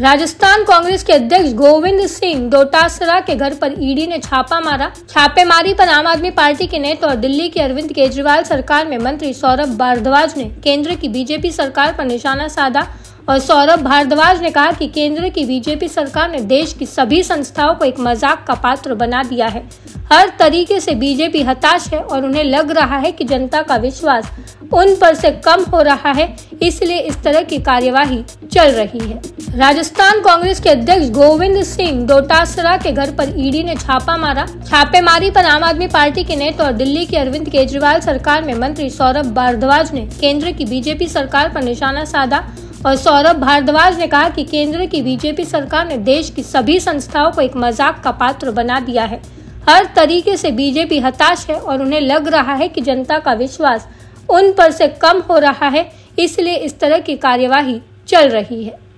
राजस्थान कांग्रेस के अध्यक्ष गोविंद सिंह डोटासरा के घर पर ईडी ने छापा मारा छापेमारी पर आम आदमी पार्टी के नेता और दिल्ली के अरविंद केजरीवाल सरकार में मंत्री सौरभ भारद्वाज ने केंद्र की बीजेपी सरकार पर निशाना साधा और सौरभ भारद्वाज ने कहा कि केंद्र की बीजेपी सरकार ने देश की सभी संस्थाओं को एक मजाक का पात्र बना दिया है हर तरीके से बीजेपी हताश है और उन्हें लग रहा है कि जनता का विश्वास उन पर से कम हो रहा है इसलिए इस तरह की कार्यवाही चल रही है राजस्थान कांग्रेस के अध्यक्ष गोविंद सिंह डोटासरा के घर पर ईडी ने छापा मारा छापेमारी पर आम आदमी पार्टी के नेता और दिल्ली के अरविंद केजरीवाल सरकार में मंत्री सौरभ भारद्वाज ने केंद्र की बीजेपी सरकार पर निशाना साधा और सौरभ भारद्वाज ने कहा कि केंद्र की बीजेपी सरकार ने देश की सभी संस्थाओं को एक मजाक का पात्र बना दिया है हर तरीके से बीजेपी हताश है और उन्हें लग रहा है कि जनता का विश्वास उन पर से कम हो रहा है इसलिए इस तरह की कार्यवाही चल रही है